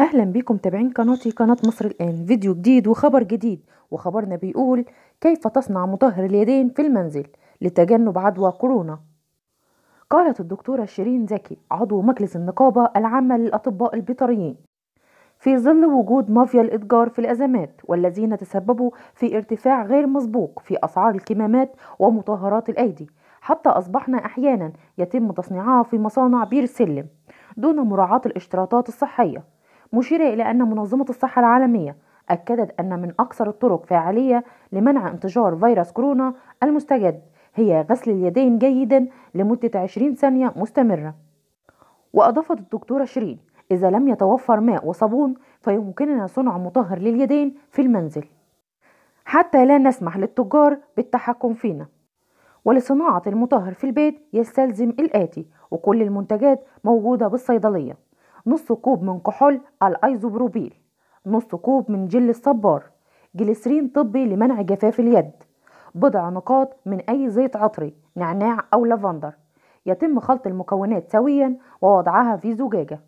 اهلا بيكم متابعين قناتي قناه مصر الان فيديو جديد وخبر جديد وخبرنا بيقول كيف تصنع مطهر اليدين في المنزل لتجنب عدوى كورونا قالت الدكتوره شيرين زكي عضو مجلس النقابه العامه للاطباء البيطريين في ظل وجود مافيا الاتجار في الازمات والذين تسببوا في ارتفاع غير مسبوق في اسعار الكمامات ومطهرات الايدي حتى اصبحنا احيانا يتم تصنيعها في مصانع بير سلم دون مراعاه الاشتراطات الصحيه مشيرة إلى أن منظمة الصحة العالمية أكدت أن من أكثر الطرق فعالية لمنع انتشار فيروس كورونا المستجد هي غسل اليدين جيدا لمدة 20 ثانية مستمرة وأضافت الدكتورة شيرين إذا لم يتوفر ماء وصابون فيمكننا صنع مطهر لليدين في المنزل حتى لا نسمح للتجار بالتحكم فينا ولصناعة المطهر في البيت يستلزم الآتي وكل المنتجات موجودة بالصيدلية نص كوب من كحول الايزوبروبيل نص كوب من جل الصبار جلسرين طبي لمنع جفاف اليد بضع نقاط من أي زيت عطري نعناع أو لافندر يتم خلط المكونات سويا ووضعها في زجاجة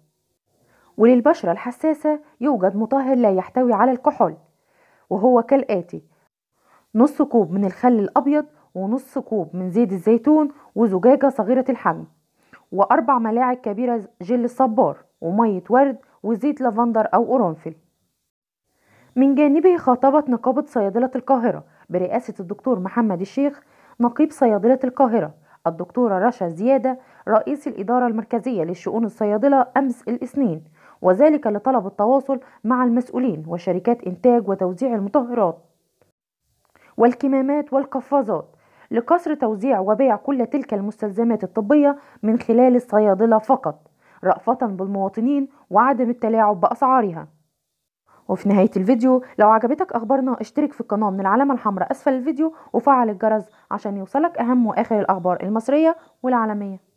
وللبشرة الحساسة يوجد مطهر لا يحتوي على الكحول وهو كالآتي نص كوب من الخل الأبيض ونص كوب من زيت الزيتون وزجاجة صغيرة الحجم وأربع ملاعق كبيرة جل الصبار ومية ورد وزيت لافندر أو قرنفل من جانبه خاطبت نقابة صيادلة القاهرة برئاسة الدكتور محمد الشيخ نقيب صيادلة القاهرة الدكتورة رشا زيادة رئيس الإدارة المركزية للشؤون الصيادلة أمس الاثنين وذلك لطلب التواصل مع المسؤولين وشركات إنتاج وتوزيع المطهرات والكمامات والقفازات لقصر توزيع وبيع كل تلك المستلزمات الطبية من خلال الصيادلة فقط رأفة بالمواطنين وعدم التلاعب بأسعارها وفي نهاية الفيديو لو عجبتك أخبارنا اشترك في القناة من العلامة الحمراء أسفل الفيديو وفعل الجرس عشان يوصلك أهم وآخر الأخبار المصرية والعالمية